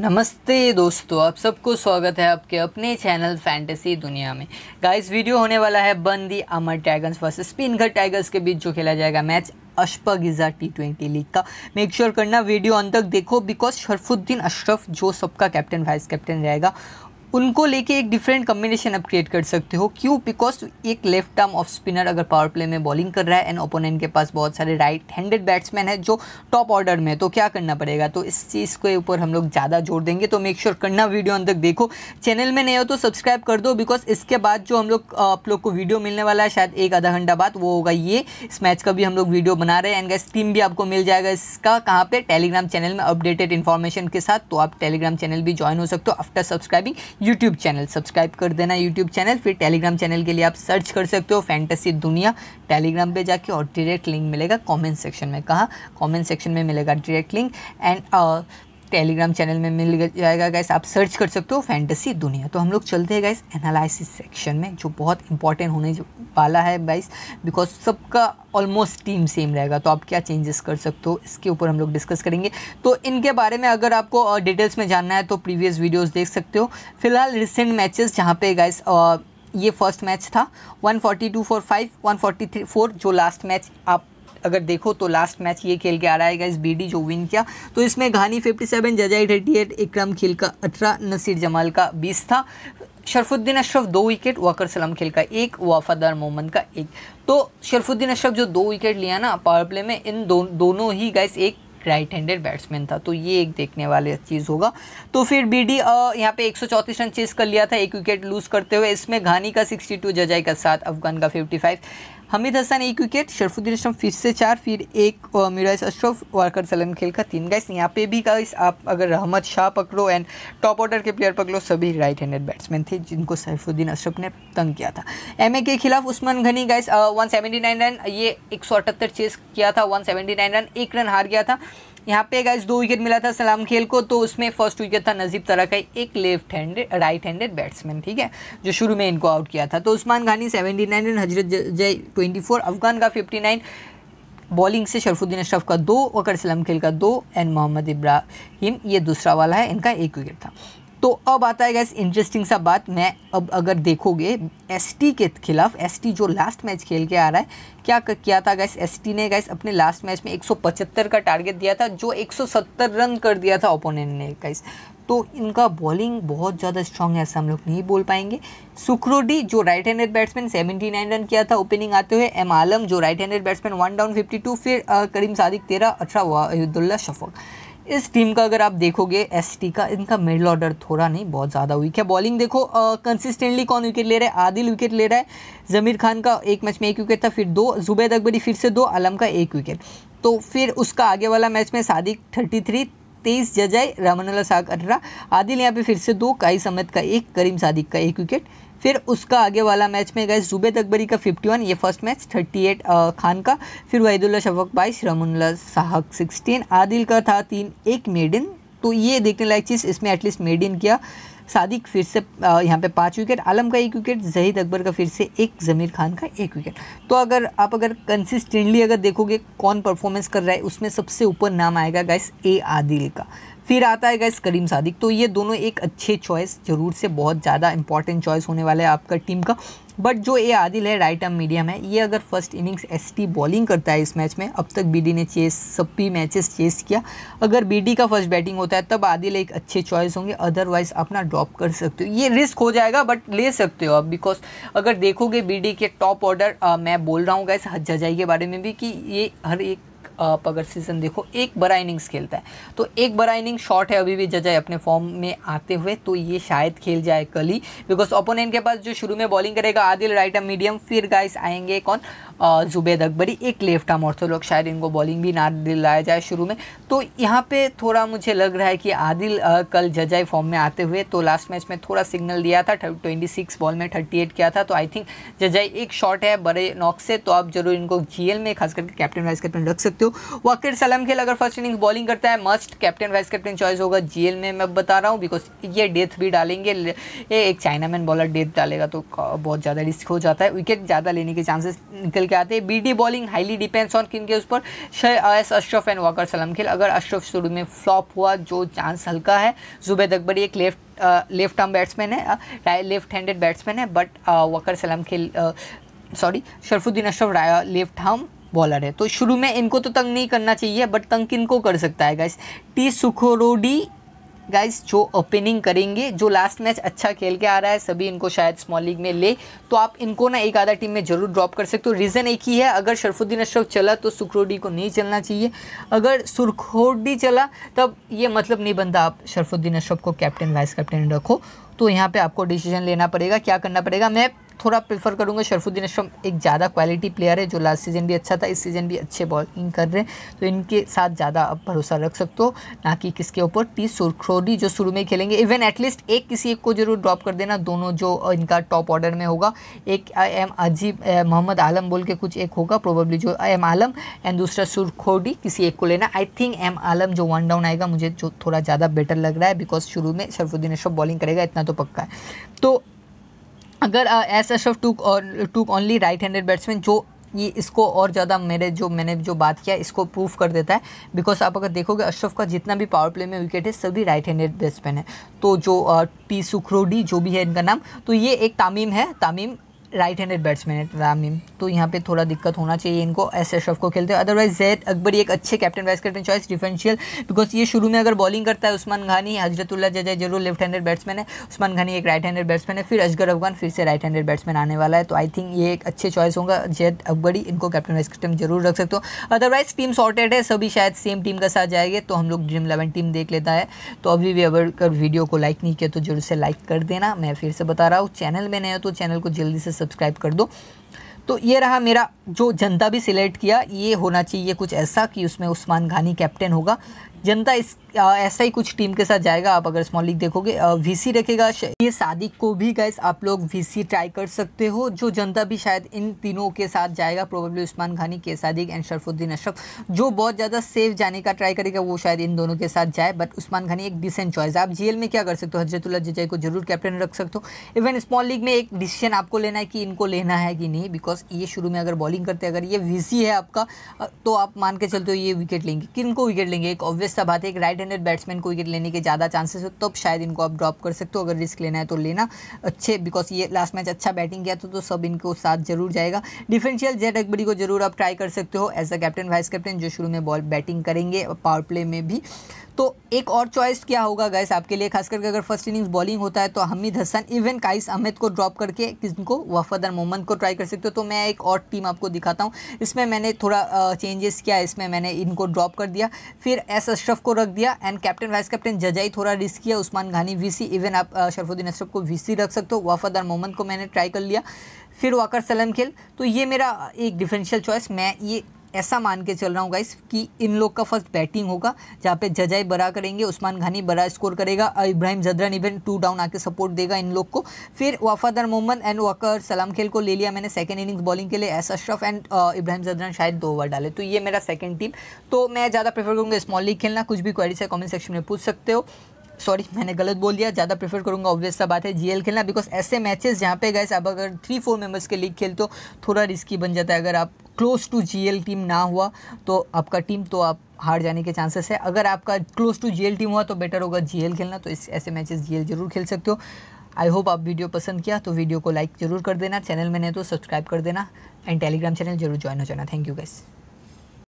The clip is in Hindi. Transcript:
नमस्ते दोस्तों आप सबको स्वागत है आपके अपने चैनल फैंटेसी दुनिया में गाइस वीडियो होने वाला है बंदी अमर टाइगर्स वर्सेस घर टाइगर्स के बीच जो खेला जाएगा मैच अशपगिजा टी ट्वेंटी लीग का मेक श्योर sure करना वीडियो अंत तक देखो बिकॉज शरफुद्दीन अशरफ जो सबका कैप्टन वाइस कैप्टन रहेगा उनको लेके एक डिफरेंट कम्बिनेशन आप क्रिएट कर सकते हो क्यों बिकॉज एक लेफ्ट आर्म ऑफ स्पिनर अगर पावर प्ले में बॉलिंग कर रहा है एंड ओपोनेंट के पास बहुत सारे राइट हैंडेड बैट्समैन है जो टॉप ऑर्डर में है तो क्या करना पड़ेगा तो इस चीज़ के ऊपर हम लोग ज़्यादा जोर देंगे तो मेक श्योर sure करना वीडियो अंत तक देखो चैनल में नहीं हो तो सब्सक्राइब कर दो बिकॉज इसके बाद जो हम लोग आप लोग को वीडियो मिलने वाला है शायद एक आधा घंटा बाद वो होगा ये इस मैच का भी हम लोग वीडियो बना रहे हैं एंड गैस टीम भी आपको मिल जाएगा इसका कहाँ पर टेलीग्राम चैनल में अपडेटेड इन्फॉर्मेशन के साथ तो आप टेलीग्राम चैनल भी ज्वाइन हो सकते हो after subscribing YouTube channel subscribe कर देना यूट्यूब चैनल फिर टेलीग्राम चैनल के लिए आप सर्च कर सकते हो फैंटेसी दुनिया टेलीग्राम पे जाके और डायरेक्ट लिंक मिलेगा कमेंट सेक्शन में कहा कमेंट सेक्शन में मिलेगा direct link and Telegram channel में मिल जाएगा गैस आप सर्च कर सकते हो फैंटेसी दुनिया तो हम लोग चलते हैं गैस एनालिसिस सेक्शन में जो बहुत इंपॉर्टेंट होने वाला है गाइस बिकॉज सबका ऑलमोस्ट टीम सेम रहेगा तो आप क्या चेंजेस कर सकते हो इसके ऊपर हम लोग डिस्कस करेंगे तो इनके बारे में अगर आपको डिटेल्स में जानना है तो प्रीवियस वीडियोज़ देख सकते हो फिलहाल रिसेंट मैचेस जहाँ पे गैस ये फर्स्ट मैच था 142 फॉर 5 143 फोर जो लास्ट मैच आप अगर देखो तो लास्ट मैच ये खेल के आ रहा है इस बीडी जो विन किया तो इसमें घानी 57 जजाई एट इकराम खेल का अठारह नसीर जमाल का 20 था शरफुद्दीन अशरफ दो विकेट वाकर सलाम खेल का एक वफादार मोहम्मद का एक तो शरफुद्दीन अशरफ जो दो विकेट लिया ना पावर प्ले में इन दो, दोनों ही गैस एक राइट हैंडेड बैट्समैन था तो ये एक देखने वाले चीज़ होगा तो फिर बी डी यहाँ पे एक रन चेस कर लिया था एक विकेट लूज़ करते हुए इसमें घानी का 62 जजाई का सात अफगान का 55 हमीद हसन एक विकेट शरफुद्दीन अशरम फिर से चार फिर एक मिराज अशरफ वारकर सलम खेल का तीन गाइस यहाँ पे भी गाइस आप अगर रहमत शाह पकड़ो एंड टॉप ऑर्डर के प्लेयर पकड़ो सभी राइट हैंडेड बैट्समैन थे जिनको सैफुद्दीन अशरफ ने तंग किया था एम के खिलाफ उस्मान घनी गाइस वन रन ये एक चेस किया था वन रन एक रन हार गया था यहाँ पे गाइज दो विकेट मिला था सलाम खेल को तो उसमें फर्स्ट विकेट था नजीब तरह का एक left handed right handed batsman ठीक है जो शुरू में इनको आउट किया था तो उस्मान घानी सेवेंटी नाइन एंड हजरत जय ट्वेंटी फोर अफगान का फिफ्टी नाइन बॉलिंग से शरफुद्दीन अशरफ का दो वकर सलाम खेल का दो एंड मोहम्मद इब्राहिम ये दूसरा वाला है इनका एक विकेट था तो अब आता है गैस इंटरेस्टिंग सा बात मैं अब अगर देखोगे एसटी के खिलाफ एसटी जो लास्ट मैच खेल के आ रहा है क्या किया था गैस एसटी ने गैस अपने लास्ट मैच में 175 का टारगेट दिया था जो 170 रन कर दिया था ओपोनेंट ने गैस तो इनका बॉलिंग बहुत ज़्यादा स्ट्रांग है ऐसा हम लोग नहीं बोल पाएंगे सुक्रोडी जो राइट हैंडेड बैट्समैन 79 रन किया था ओपनिंग आते हुए एम आलम जो right handed batsman one down 52 फिर करीम सादिक तेरह अठारह वाहिदुल्ला शफक इस टीम का अगर आप देखोगे एस का इनका मिडल ऑर्डर थोड़ा नहीं बहुत ज़्यादा वीक है बॉलिंग देखो कंसिस्टेंटली कौन विकेट ले रहा है आदिल विकेट ले रहा है ज़मीर खान का एक मैच में एक विकेट था फिर दो जुबैद अकबरी फिर से दो आलम का एक विकेट तो फिर उसका आगे वाला मैच में सादिक थर्टी थ्री तेईस जजाय रामनला साग अठारह आदिल यहाँ पर फिर से दो काई समत का एक करीम सादिक का एक विकेट फिर उसका आगे वाला मैच में गए जुबेद अकबरी का 51 ये फर्स्ट मैच 38 खान का फिर वहीदुल्ला शफक बाईस रमुल्ला साहक 16 आदिल का था तीन एक मेडिन तो ये देखने लायक चीज़ इसमें एटलीस्ट मेडिन किया सादिक फिर से यहाँ पे पाँच विकेट आलम का एक विकेट जहीद अकबर का फिर से एक ज़मीर खान का एक विकेट तो अगर आप अगर कंसिस्टेंटली अगर देखोगे कौन परफॉर्मेंस कर रहा है उसमें सबसे ऊपर नाम आएगा गैस ए आदिल का फिर आता है गैस करीम सादिक तो ये दोनों एक अच्छे चॉइस ज़रूर से बहुत ज़्यादा इंपॉर्टेंट चॉइस होने वाला है आपका टीम का बट जो ये आदिल है राइट आर्म मीडियम है ये अगर फर्स्ट इनिंग्स एसटी बॉलिंग करता है इस मैच में अब तक बीडी ने चेस सभी मैचेस चेस किया अगर बीडी का फर्स्ट बैटिंग होता है तब आदिल एक अच्छे चॉइस होंगे अदरवाइज अपना ड्रॉप कर सकते हो ये रिस्क हो जाएगा बट ले सकते हो आप बिकॉज अगर देखोगे बी के टॉप ऑर्डर मैं बोल रहा हूँ गैस हज जजाई के बारे में भी कि ये हर एक आप अगर सीजन देखो एक बड़ा इनिंग्स खेलता है तो एक बड़ा इनिंग शॉर्ट है अभी भी जजाय अपने फॉर्म में आते हुए तो ये शायद खेल जाए कल ही बिकॉज ओपोनेंट के पास जो शुरू में बॉलिंग करेगा आदिल राइट मीडियम फिर गाइस आएंगे कौन जुबैद अकबरी एक लेफ्ट आर्म ऑर्थोलॉग शायद इनको बॉलिंग भी ना दिलाया जाए शुरू में तो यहाँ पे थोड़ा मुझे लग रहा है कि आदिल कल जजाई फॉर्म में आते हुए तो लास्ट मैच में थोड़ा सिग्नल दिया था ट्वेंटी सिक्स बॉल में थर्टी एट किया था तो आई थिंक जजाई एक शॉट है बड़े नॉक से तो आप जरूर इनको जी में खास करके कैप्टन वाइस कैप्टन रख सकते हो वाकिर सलम खेल अगर फर्स्ट इनिंग्स बॉलिंग करता है must captain vice captain choice होगा जी में मैं बता रहा हूँ बिकॉज ये डेथ भी डालेंगे ये एक चाइनामैन बॉलर डेथ डालेगा तो बहुत ज़्यादा रिस्क हो जाता है विकेट ज़्यादा लेने के चांसेस निकल खेल के आते हैं बीडी बॉलिंग हाईली डिपेंड्स ऑन किन के उस पर एस अशरफ एंड वाकर सलम खेल अगर अशरफ शुरू में फ्लॉप हुआ जो चांस हल्का है जुबैद अकबर एक लेफ्ट लेफ्ट आर्म बैट्समैन है लेफ्ट हैंडेड बैट्समैन है बट वकर सलम खेल sorry Sharafuddin Ashraf left arm bowler है तो शुरू में इनको तो तंग नहीं करना चाहिए बट तंग को कर सकता है गाइस टी सुखोरोडी गाइस जो ओपनिंग करेंगे जो लास्ट मैच अच्छा खेल के आ रहा है सभी इनको शायद स्मॉल लीग में ले तो आप इनको ना एक आधा टीम में ज़रूर ड्रॉप कर सकते हो रीज़न एक ही है अगर शरफुद्दीन अशरफ चला तो सुखरोडी को नहीं चलना चाहिए अगर सुरखोडी चला तब ये मतलब नहीं बनता आप शरफुद्दीन अशरफ को कैप्टन वाइस कैप्टन रखो तो यहाँ पर आपको डिसीजन लेना पड़ेगा क्या करना पड़ेगा मैं थोड़ा प्रेफर करूँगा शरफुद्दीन अशरफ एक ज़्यादा क्वालिटी प्लेयर है जो लास्ट सीज़न भी अच्छा था इस सीज़न भी अच्छे बॉलिंग कर रहे हैं तो इनके साथ ज़्यादा आप भरोसा रख सकते हो ना कि किसके ऊपर टी सुरखरोडी जो शुरू में खेलेंगे इवन एटलीस्ट एक किसी एक को जरूर ड्रॉप कर देना दोनों जो इनका टॉप ऑर्डर में होगा एक एम अजीब मोहम्मद आलम बोल के कुछ एक होगा प्रोबेबली जो एम आलम एंड दूसरा सुरखोडी किसी एक को लेना आई थिंक एम आलम जो वन डाउन आएगा मुझे जो थोड़ा ज़्यादा बेटर लग रहा है बिकॉज शुरू में शरफुद्दीन अशरफ बॉलिंग करेगा इतना तो पक्का है तो अगर एस अशरफ टूक और टूक ओनली राइट हैंडेड बैट्समैन जो ये इसको और ज़्यादा मेरे जो मैंने जो बात किया इसको प्रूफ कर देता है बिकॉज आप अगर देखोगे अशरफ का जितना भी पावर प्ले में विकेट है सभी राइट हैंडेड बैट्समैन है तो जो टी सुखरोडी जो भी है इनका नाम तो ये एक तामीम है तामीम राइट हैंडेड बैट्समैन है रामीम तो यहाँ पे थोड़ा दिक्कत होना चाहिए इनको एस एशरफ को खेलते हैं अदरवाइज जैद अकबर एक अच्छे captain vice captain choice differential because ये शुरू में अगर बॉलिंग करता है उस्मान घानी हजरतुल्ला जजय जरूर लेफ्ट हैंडेड बैट्समैन है उस्मान घानी एक राइट हैंडेड बैट्समैन है फिर अजगर अफगान फिर से राइट हैंडेड बैट्समैन आने वाला है तो आई थिंक ये एक अच्छे चॉइस होगा जैद अकबरी इनको कैप्टन वाइस कैप्टन जरूर रख सकते हो अदरवाइज टीम सॉर्टेड है सभी शायद सेम टीम के साथ जाएंगे तो हम लोग ड्रीम इलेवन टीम देख लेता है तो अभी भी अगर वीडियो को लाइक नहीं किया तो जरूर से लाइक कर देना मैं फिर से बता रहा हूँ चैनल में नहीं हो तो चैनल को जल्दी से सब्सक्राइब कर दो तो ये रहा मेरा जो जनता भी सिलेक्ट किया ये होना चाहिए कुछ ऐसा कि उसमें उस्मान घानी कैप्टन होगा जनता इस ऐसा ही कुछ टीम के साथ जाएगा आप अगर स्मॉल लीग देखोगे वीसी रखेगा ये सादिक को भी गैस आप लोग वीसी ट्राई कर सकते हो जो जनता भी शायद इन तीनों के साथ जाएगा प्रोबेबली उस्मान खानी के सादिक एंड शरफुद्दीन अशरफ जो बहुत ज़्यादा सेफ जाने का ट्राई करेगा वो शायद इन दोनों के साथ जाए बट उस्मान खानी एक डिसेंट चॉइस आप जी में क्या कर सकते हो हजरतुल्ला जजय को जरूर कैप्टन रख सकते हो इवन स्मॉल लीग में एक डिसीजन आपको लेना है कि इनको लेना है कि नहीं बिकॉज ये शुरू में अगर बॉलिंग करते अगर ये वी है आपका तो आप मान के चलते हो ये विकेट लेंगे किन विकेट लेंगे एक ऑब्वियस सुरेश सभा थे एक राइट हैंडेड बैट्समैन को विकेट लेने के ज़्यादा चांसेस हो तो तब शायद इनको आप ड्रॉप कर सकते हो अगर रिस्क लेना है तो लेना अच्छे बिकॉज ये लास्ट मैच अच्छा बैटिंग किया तो, तो सब इनको साथ जरूर जाएगा डिफेंशियल जेड अकबरी को जरूर आप ट्राई कर सकते हो as a captain vice captain जो शुरू में बॉल बैटिंग करेंगे पावर प्ले में भी तो एक और चॉइस क्या होगा गैस आपके लिए खास करके अगर फर्स्ट इनिंग्स बॉलिंग होता है तो हमीद हसन इवन काइस अहमद को ड्रॉप करके किसको वफादर मोहम्मद को ट्राई कर सकते हो तो मैं एक और टीम आपको दिखाता हूँ इसमें मैंने थोड़ा चेंजेस किया इसमें मैंने इनको ड्रॉप कर दिया फिर एस अशरफ को रख दिया and captain vice captain Zazai थोड़ा रिस्क किया उस्मान घानी वीसी इवन आप शरफुद्दीन अशरफ को वीसी रख सकते हो वाफादार मोहम्मद को मैंने ट्राई कर लिया फिर वाकर सलम खेल तो ये मेरा एक डिफरेंशियल चॉइस मैं ये ऐसा मान के चल रहा हूँ गाइस कि इन लोग का फर्स्ट बैटिंग होगा जहाँ पे जजाई बड़ा करेंगे उस्मान घानी बड़ा स्कोर करेगा Ibrahim Zadran even two down आके सपोर्ट देगा इन लोग को फिर वफादार मोहम्मद एंड वकर सलाम खेल को ले लिया मैंने सेकेंड इनिंग्स बॉलिंग के लिए एस अशरफ एंड इब्राहिम जदरन शायद दो ओवर डाले तो ये मेरा सेकेंड टीम तो मैं ज़्यादा प्रेफर करूँगा स्मॉल लीग खेलना कुछ भी क्वारीस से कॉमेंट सेक्शन में पूछ सकते हो सॉरी मैंने गलत बोल दिया ज़्यादा प्रेफर करूँगा ऑब्वियस सा बात है जीएल खेलना बिकॉज ऐसे मैचेस जहाँ पे गए अब अगर थ्री फोर मेंबर्स के लीग खेलते हो थोड़ा रिस्की बन जाता है अगर आप क्लोज टू जीएल टीम ना हुआ तो आपका टीम तो आप हार जाने के चांसेस है अगर आपका क्लोज टू जीएल टीम हुआ तो बेटर होगा जीएल खेलना तो इस ऐसे मैचेस जीएल जरूर खेल सकते हो आई होप आप वीडियो पसंद किया तो वीडियो को लाइक ज़रूर कर देना चैनल में नहीं तो सब्सक्राइब कर देना एंड टेलीग्राम चैनल जरूर ज्वाइन हो जाना थैंक यू गैस